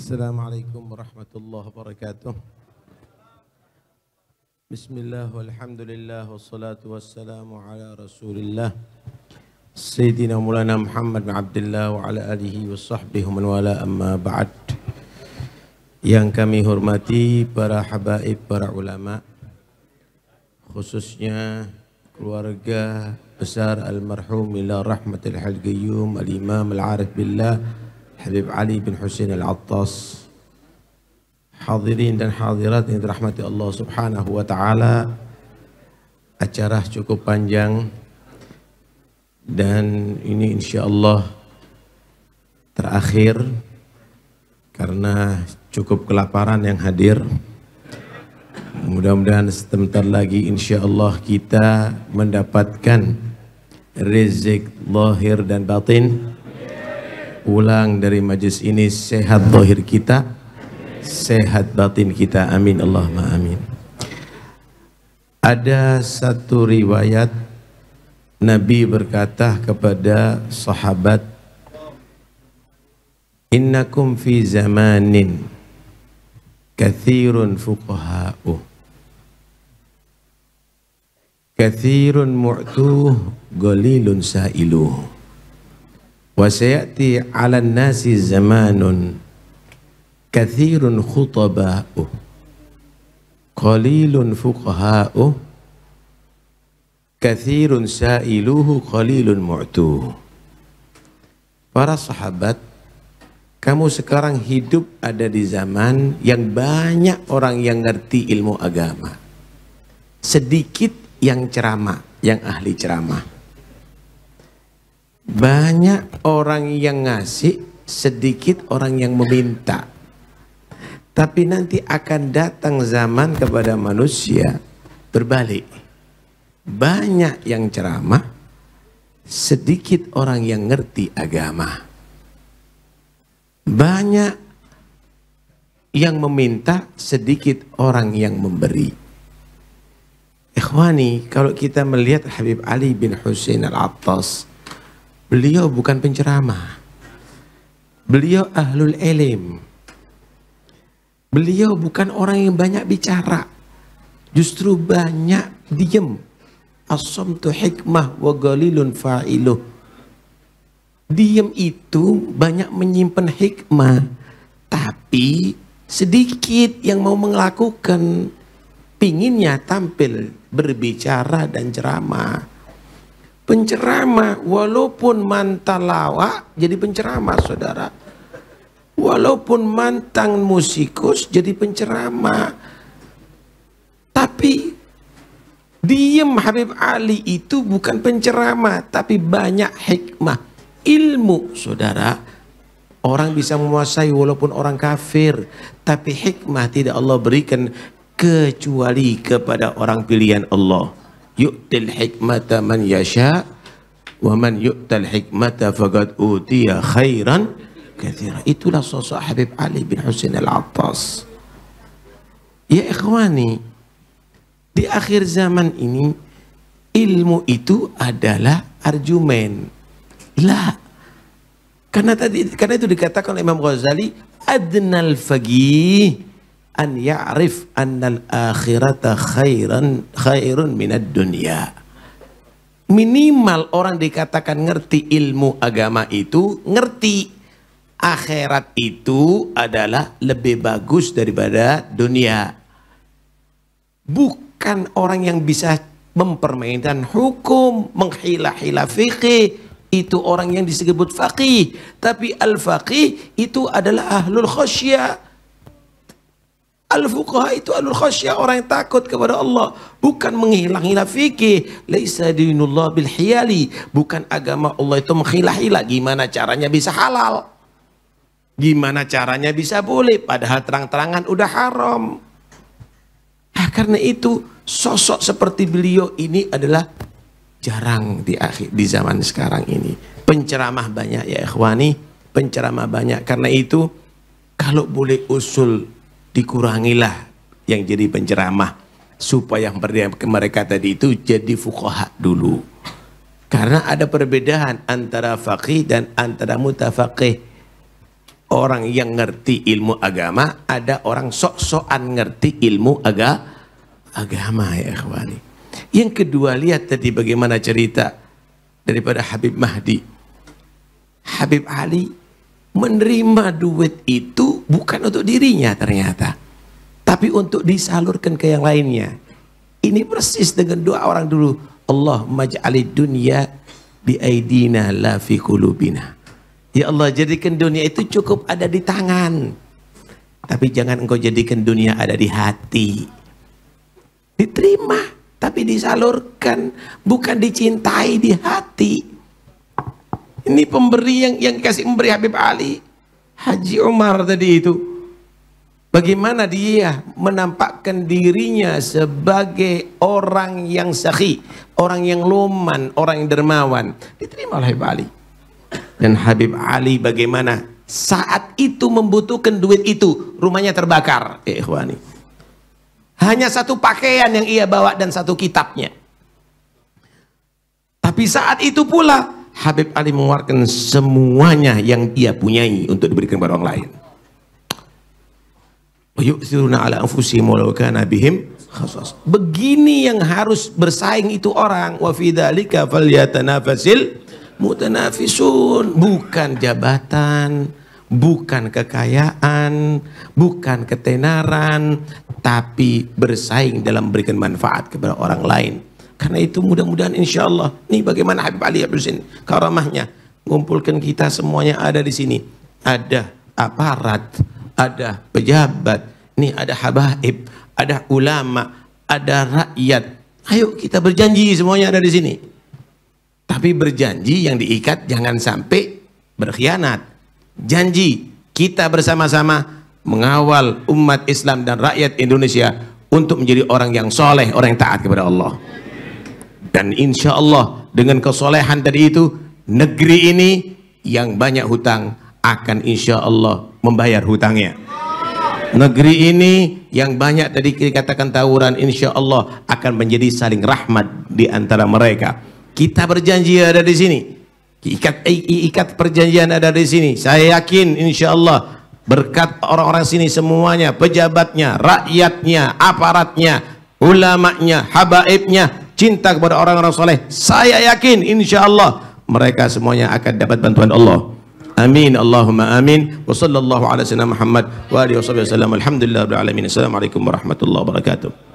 السلام عليكم ورحمة الله وبركاته بسم الله والحمد لله والصلاة والسلام على رسول الله سيدنا مولانا محمد بن عبد الله وعلى آله وصحبه من ولا أما بعد yang kami hormati para habaib, para ulama khususnya keluarga besar almarhum ila rahmatil hal qayyum al-imam al-arif billah Habib Ali bin Husain Al-Attas hadirin dan hadirat yang dirahmati Allah Subhanahu wa taala. Acara cukup panjang dan ini insya Allah terakhir karena cukup kelaparan yang hadir. Mudah-mudahan sebentar lagi insya Allah kita mendapatkan rizik lahir dan batin pulang dari majlis ini sehat zahir kita, sehat batin kita. Amin Allahumma amin. Ada satu riwayat Nabi berkata kepada sahabat Innakum fi zamanin kathirun fuqaha'u kathirun mu'tuh golilun sa'iluh وسيأتي على الناس zamanun كثير khutaba'u قليل fuqaha'u kathirun sa'iluhu qalilun mu'tu Para sahabat, kamu sekarang hidup ada di zaman yang banyak orang yang ngerti ilmu agama. Sedikit yang ceramah, yang ahli ceramah. Banyak orang yang ngasih, sedikit orang yang meminta. Tapi nanti akan datang zaman kepada manusia berbalik. Banyak yang ceramah, sedikit orang yang ngerti agama. Banyak yang meminta, sedikit orang yang memberi. Ikhwani, kalau kita melihat Habib Ali bin Hussein al-Attas Beliau bukan penceramah. Beliau ahlul elim. Beliau bukan orang yang banyak bicara. Justru banyak diem. Asom tu hikmah wa galilun fa'iluh. Diem itu banyak menyimpan hikmah. Tapi sedikit yang mau melakukan pinginnya tampil berbicara dan ceramah penceramah walaupun mantan lawak jadi penceramah saudara walaupun mantan musikus jadi penceramah tapi diem Habib Ali itu bukan penceramah tapi banyak hikmah ilmu saudara orang bisa menguasai walaupun orang kafir tapi hikmah tidak Allah berikan kecuali kepada orang pilihan Allah yu'til hikmata man yasha wa man yu'tal hikmata faqad utiya khairan kathira. Itulah sosok Habib Ali bin Husain Al-Attas. Ya ikhwani, di akhir zaman ini ilmu itu adalah argumen. Lah, karena tadi karena itu dikatakan oleh Imam Ghazali adnal faqih an ya'rif al akhirata khairan khairun minad dunya. Minimal orang dikatakan ngerti ilmu agama itu, ngerti akhirat itu adalah lebih bagus daripada dunia. Bukan orang yang bisa mempermainkan hukum, menghilah-hilah fikih, itu orang yang disebut faqih. Tapi al-faqih itu adalah ahlul khosyah Al-fuqaha itu alul khasyah, orang yang takut kepada Allah. Bukan menghilang-hilang fikih. Laisa dinullah bil hiyali. Bukan agama Allah itu menghilah-hilah. Gimana caranya bisa halal? Gimana caranya bisa boleh? Padahal terang-terangan udah haram. Nah, karena itu sosok seperti beliau ini adalah jarang di akhir di zaman sekarang ini. Penceramah banyak ya ikhwani, penceramah banyak. Karena itu kalau boleh usul dikurangilah yang jadi penceramah supaya mereka tadi itu jadi fukaha dulu. Karena ada perbedaan antara faqih dan antara mutafaqih. Orang yang ngerti ilmu agama, ada orang sok-sokan ngerti ilmu aga agama ya ikhwani. Yang kedua lihat tadi bagaimana cerita daripada Habib Mahdi. Habib Ali menerima duit itu bukan untuk dirinya ternyata, tapi untuk disalurkan ke yang lainnya. Ini persis dengan doa orang dulu, Allah maj'alid dunya bi aidina la fi kulubina. Ya Allah, jadikan dunia itu cukup ada di tangan. Tapi jangan engkau jadikan dunia ada di hati. Diterima, tapi disalurkan, bukan dicintai di hati. Ini pemberi yang yang kasih memberi Habib Ali Haji Umar tadi itu. Bagaimana dia menampakkan dirinya sebagai orang yang sahi, orang yang luman, orang yang dermawan. Diterima oleh Bali Dan Habib Ali bagaimana saat itu membutuhkan duit itu, rumahnya terbakar. Eh, ikhwani. Hanya satu pakaian yang ia bawa dan satu kitabnya. Tapi saat itu pula Habib Ali mengeluarkan semuanya yang dia punyai untuk diberikan kepada orang lain. ala bihim Begini yang harus bersaing itu orang. Wa fi falyatanafasil mutanafisun. Bukan jabatan, bukan kekayaan, bukan ketenaran, tapi bersaing dalam memberikan manfaat kepada orang lain. Karena itu mudah-mudahan insya Allah. Nih bagaimana Habib Ali Hussein karamahnya. Ngumpulkan kita semuanya ada di sini. Ada aparat, ada pejabat, nih ada habaib, ada ulama, ada rakyat. Ayo kita berjanji semuanya ada di sini. Tapi berjanji yang diikat jangan sampai berkhianat. Janji kita bersama-sama mengawal umat Islam dan rakyat Indonesia untuk menjadi orang yang soleh, orang yang taat kepada Allah. Dan insya Allah dengan kesolehan tadi itu, negeri ini yang banyak hutang akan insya Allah membayar hutangnya. Negeri ini yang banyak tadi dikatakan tawuran insya Allah akan menjadi saling rahmat di antara mereka. Kita berjanji ada di sini. Ikat, ikat perjanjian ada di sini. Saya yakin insya Allah berkat orang-orang sini semuanya, pejabatnya, rakyatnya, aparatnya, ulamanya, habaibnya, cinta kepada orang-orang soleh. Saya yakin, insya Allah mereka semuanya akan dapat bantuan Allah. Amin Allahumma amin wa sallallahu ala sayyidina Muhammad wa alihi wa sahbihi wasallam alhamdulillah rabbil alamin assalamu alaikum warahmatullahi wabarakatuh